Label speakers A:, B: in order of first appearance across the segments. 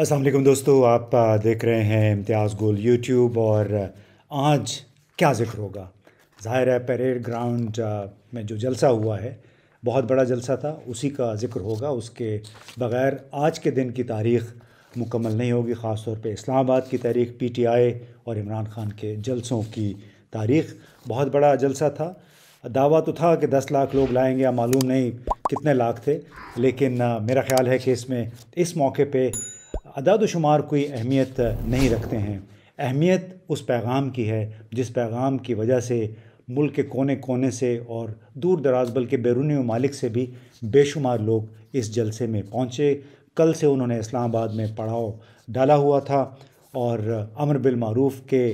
A: असलम दोस्तों आप देख रहे हैं इम्तियाज़ गोल यूट्यूब और आज क्या जिक्र होगा ज़ाहिर है परेड ग्राउंड में जो जलसा हुआ है बहुत बड़ा जलसा था उसी का जिक्र होगा उसके बग़ैर आज के दिन की तारीख़ मुकम्मल नहीं होगी ख़ास तौर पे इस्लामाबाद की तारीख पीटीआई और इमरान खान के जलसों की तारीख़ बहुत बड़ा जलसा था दावा तो था कि दस लाख लोग लाएंगे या मालूम नहीं कितने लाख थे लेकिन मेरा ख्याल है कि इसमें इस मौके पर अदाद शुमार कोई अहमियत नहीं रखते हैं अहमियत उस पैगाम की है जिस पैगाम की वजह से मुल्क के कोने कोने से और दूर दराज बल्कि बैरूनी ममालिक से भी बेशुमार लोग इस जलसे में पहुँचे कल से उन्होंने इस्लामाबाद में पड़ाव डाला हुआ था और अमर बिलमूफ़ के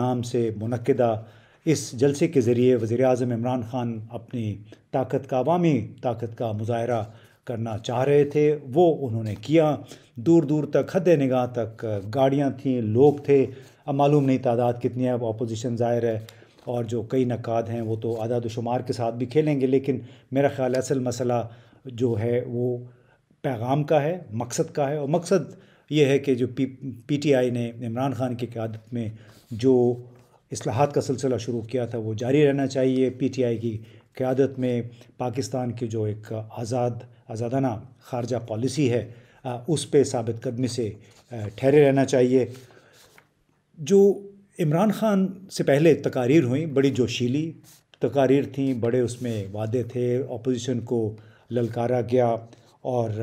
A: नाम से मनदा इस जलसे के ज़रिए वज़ी अजम इमरान ख़ान अपनी ताकत का अवामी ताकत का मुजाहरा करना चाह रहे थे वो उन्होंने किया दूर दूर तक हद निगाह तक गाड़ियाँ थीं लोग थे अब मालूम नहीं तादाद कितनी है अब अपोजिशन ज़ाहिर है और जो कई नकाद हैं वो तो आदाद शुमार के साथ भी खेलेंगे लेकिन मेरा ख्याल असल मसला जो है वो पैगाम का है मकसद का है और मकसद ये है कि जो पी पी टी आई ने इमरान खान की क्यादत में जो असलाहत का सिलसिला शुरू किया था वो जारी रहना चाहिए पी टी आई की क़्यादत में पाकिस्तान के जो एक आज़ाद आज़ादाना खारजा पॉलिसी है उस पर सबित कदमी से ठहरे रहना चाहिए जो इमरान ख़ान से पहले तकारीर हुई बड़ी जोशीली तकारीर थी बड़े उसमें वादे थे अपोजिशन को ललकारा गया और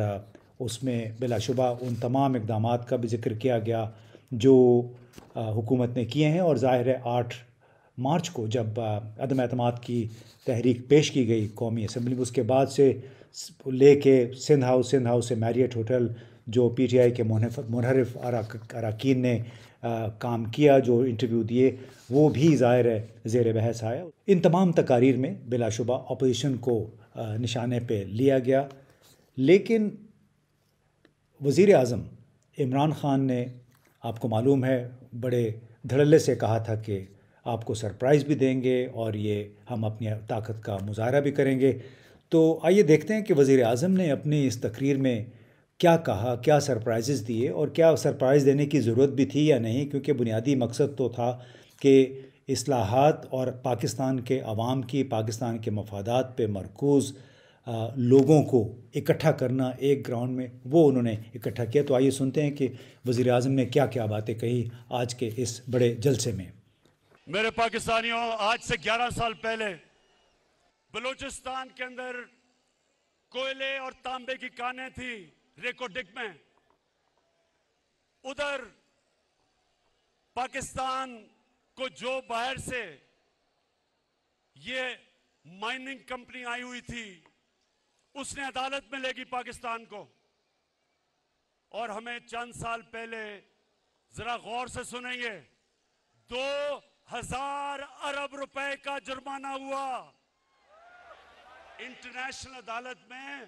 A: उसमें बिलाशुबा उन तमाम इकदाम का भी जिक्र किया गया जो हुकूमत ने किए हैं और ज़ाहिर है आठ मार्च को जब अदम अतमाद की तहरीक पेश की गई कौमी असम्बली में उसके बाद से ले के सिंध हाउस सिंध हाउस से मैरियट होटल जो पी टी आई के मुनहरफ अरकान ने आ, काम किया जो इंटरव्यू दिए वो भी ज़ाहिर है जेर बहस आया इन तमाम तकारीर में बिलाशुबा अपोजिशन को आ, निशाने पर लिया गया लेकिन वज़ी अजम इमरान ख़ान ने आपको मालूम है बड़े धड़ल्ले से कहा था कि आपको सरप्राइज़ भी देंगे और ये हम अपनी ताकत का मुजाहरा भी करेंगे तो आइए देखते हैं कि वज़ी अजम ने अपनी इस तकरीर में क्या कहा क्या सरप्राइजेज़ दिए और क्या सरप्राइज़ देने की ज़रूरत भी थी या नहीं क्योंकि बुनियादी मकसद तो था कि असलाहत और पाकिस्तान के अवाम की पाकिस्तान के मफादात पर मरकूज़ लोगों को इकट्ठा करना एक ग्राउंड में वो उन्होंने इकट्ठा किया तो आइए सुनते हैं कि वज़ी अजम ने क्या क्या बातें कही आज के इस बड़े जलसे में
B: मेरे पाकिस्तानियों आज से 11 साल पहले बलूचिस्तान के अंदर कोयले और तांबे की काने थी रेकोडिक में उधर पाकिस्तान को जो बाहर से ये माइनिंग कंपनी आई हुई थी उसने अदालत में लेगी पाकिस्तान को और हमें चंद साल पहले जरा गौर से सुनेंगे दो हजार अरब रुपए का जुर्माना हुआ इंटरनेशनल अदालत में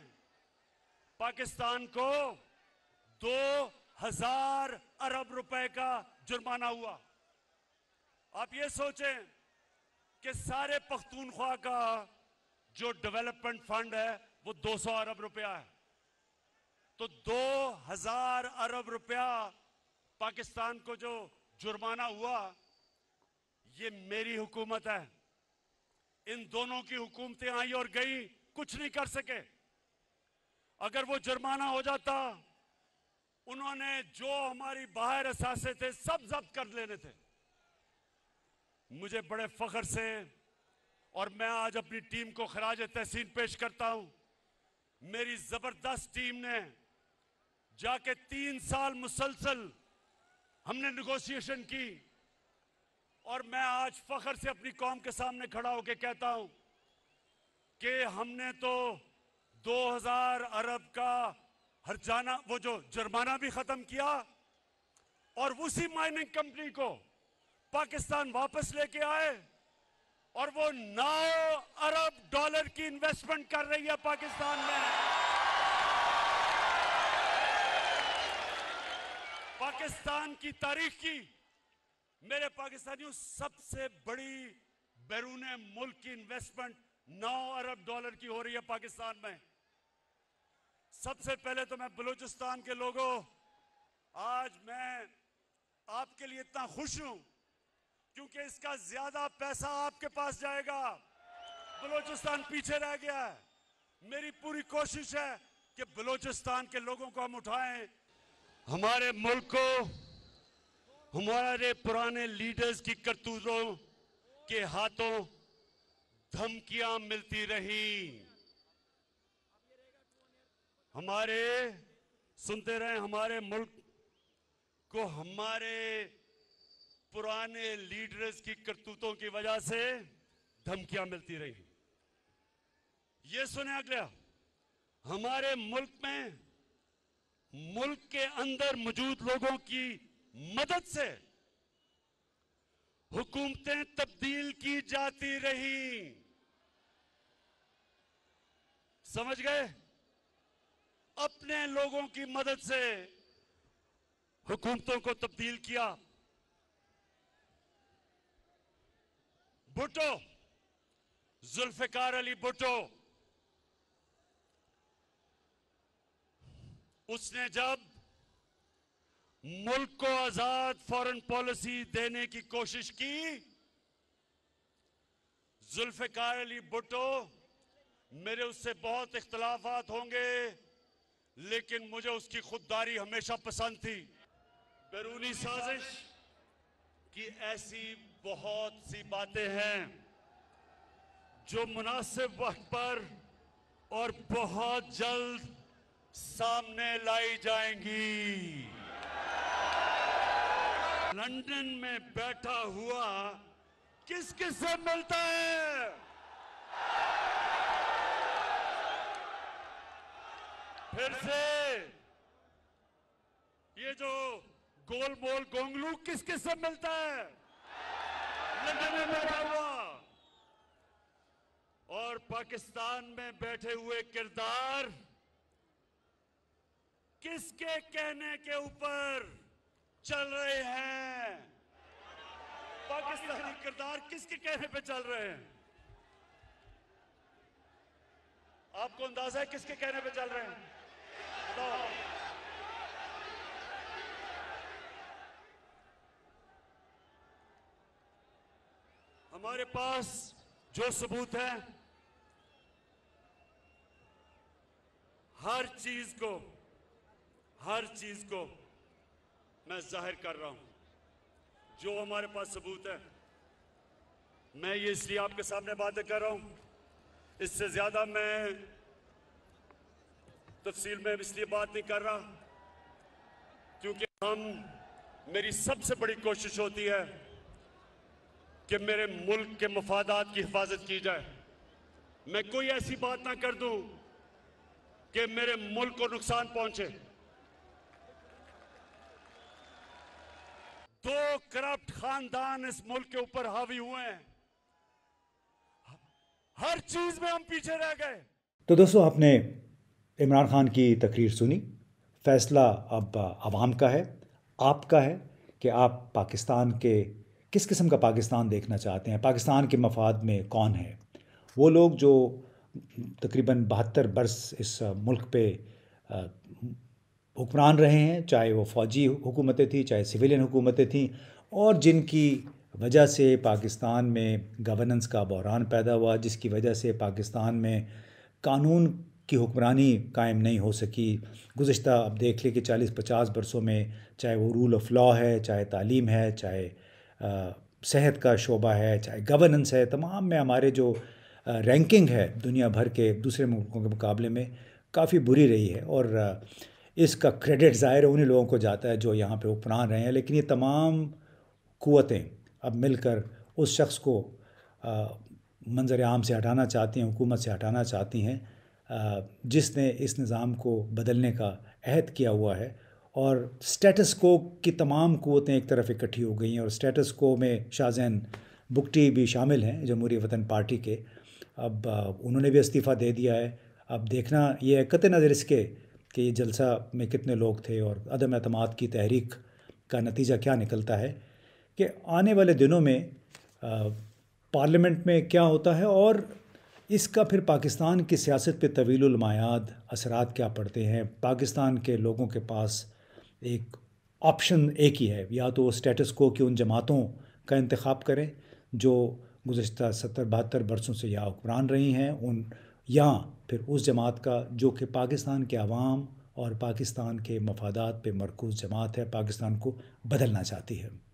B: पाकिस्तान को दो हजार अरब रुपए का जुर्माना हुआ आप ये सोचें कि सारे पख्तूनख्वा का जो डेवलपमेंट फंड है वो 200 अरब रुपया है तो 2000 अरब रुपया पाकिस्तान को जो जुर्माना हुआ ये मेरी हुकूमत है इन दोनों की हुकूमतें आई और गई कुछ नहीं कर सके अगर वो जुर्माना हो जाता उन्होंने जो हमारी बाहर असासे थे सब जब्त कर लेने थे मुझे बड़े फख्र से और मैं आज अपनी टीम को खराज तहसीन पेश करता हूं मेरी जबरदस्त टीम ने जाके तीन साल मुसलसल हमने निगोशिएशन की और मैं आज फखर से अपनी कौम के सामने खड़ा होकर कहता हूं कि हमने तो 2000 अरब का हरजाना वो जो जुर्माना भी खत्म किया और उसी माइनिंग कंपनी को पाकिस्तान वापस लेके आए और वो नौ अरब डॉलर की इन्वेस्टमेंट कर रही है पाकिस्तान में पाकिस्तान की तारीख की मेरे पाकिस्तानियों सबसे बड़ी बैरून मुल्क की इन्वेस्टमेंट नौ अरब डॉलर की हो रही है पाकिस्तान में सबसे पहले तो मैं बलूचिस्तान के लोगों आज मैं आपके लिए इतना खुश हूं क्योंकि इसका ज्यादा पैसा आपके पास जाएगा बलूचिस्तान पीछे रह गया है मेरी पूरी कोशिश है कि बलूचिस्तान के लोगों को हम उठाएं हमारे मुल्क को हमारे पुराने लीडर्स की करतूतों के हाथों धमकियां मिलती रही हमारे सुनते रहे हमारे मुल्क को हमारे पुराने लीडर्स की करतूतों की वजह से धमकियां मिलती रही ये सुने अगला हमारे मुल्क में मुल्क के अंदर मौजूद लोगों की मदद से हुकूमतें तब्दील की जाती रही समझ गए अपने लोगों की मदद से हुकूमतों को तब्दील किया भुटो जुल्फिकार अली भुटो उसने जब मुल्क को आजाद फॉरेन पॉलिसी देने की कोशिश की जुल्फिकार अली भुट्टो मेरे उससे बहुत इख्तलाफात होंगे लेकिन मुझे उसकी खुददारी हमेशा पसंद थी बैरूनी साजिश की ऐसी बहुत सी बातें हैं जो मुनासिब वक्त पर और बहुत जल्द सामने लाई जाएंगी लंदन में बैठा हुआ किस किस से मिलता है फिर से ये जो गोल बोल गोंगलू किस किस से मिलता है लंदन में बैठा हुआ और पाकिस्तान में बैठे हुए किरदार किसके कहने के ऊपर चल रहे हैं पाकिस्तानी किरदार किसके कहने पे चल रहे हैं आपको अंदाजा है किसके कहने पे चल रहे हैं बताओ हमारे पास जो सबूत है हर चीज को हर चीज को मैं जाहिर कर रहा हूं जो हमारे पास सबूत है मैं ये इसलिए आपके सामने बातें कर रहा हूं इससे ज्यादा मैं तफसील में इसलिए बात नहीं कर रहा क्योंकि हम मेरी सबसे बड़ी कोशिश होती है कि मेरे मुल्क के मफादात की हिफाजत की जाए मैं कोई ऐसी बात ना कर दूं कि मेरे मुल्क को नुकसान पहुंचे दो करप्ट खानदान इस मुल्क के ऊपर हावी हुए हैं हर चीज में हम पीछे रह गए
A: तो दोस्तों आपने इमरान खान की तकरीर सुनी फैसला अब आवाम का है आपका है कि आप पाकिस्तान के किस किस्म का पाकिस्तान देखना चाहते हैं पाकिस्तान के मफाद में कौन है वो लोग जो तकरीबन बहत्तर बरस इस मुल्क पे हुक्मरान रहे हैं चाहे वो फ़ौजी हुकूमतें थी चाहे सिविलियन हुकूमतें थीं और जिनकी वजह से पाकिस्तान में गवर्नेंस का बहरान पैदा हुआ जिसकी वजह से पाकिस्तान में कानून की हुक्मरानी कायम नहीं हो सकी गुज्त अब देख लें कि चालीस पचास बरसों में चाहे वो रूल ऑफ लॉ है चाहे तालीम है चाहे सेहत का शोबा है चाहे गवर्नेंस है तमाम में हमारे जो रैंकिंग है दुनिया भर के दूसरे मुल्कों के मुकाबले में काफ़ी बुरी रही है और आ, इसका क्रेडिट ज़ाहिर है उन्हीं लोगों को जाता है जो यहाँ पर उपनान रहे हैं लेकिन ये तमाम क़वतें अब मिलकर उस शख्स को मंजर आम से हटाना चाहती हैं हुकूमत से हटाना चाहती हैं जिसने इस निज़ाम को बदलने का अहद किया हुआ है और स्टेटस को की तमाम क़वतें एक तरफ इकट्ठी हो गई हैं और स्टेटस को में शाहजैन बुकटी भी शामिल हैं जमहूरी वतन पार्टी के अब उन्होंने भी इस्तीफ़ा दे दिया है अब देखना यह कत नज़र इसके कि जलसा में कितने लोग थे और अदम अतमाद की तहरीक का नतीजा क्या निकलता है कि आने वाले दिनों में पार्लियामेंट में क्या होता है और इसका फिर पाकिस्तान की सियासत पे तवीलमायाद असरात क्या पड़ते हैं पाकिस्तान के लोगों के पास एक ऑप्शन एक ही है या तो स्टेटस को कि उन जमातों का इंतखब करें जो गुज्त सत्तर बहत्तर बरसों से या हुक्मरान रही हैं उन या फिर उस जमात का जो कि पाकिस्तान के आवाम और पाकिस्तान के मफादात पे मरकूज़ जमात है पाकिस्तान को बदलना चाहती है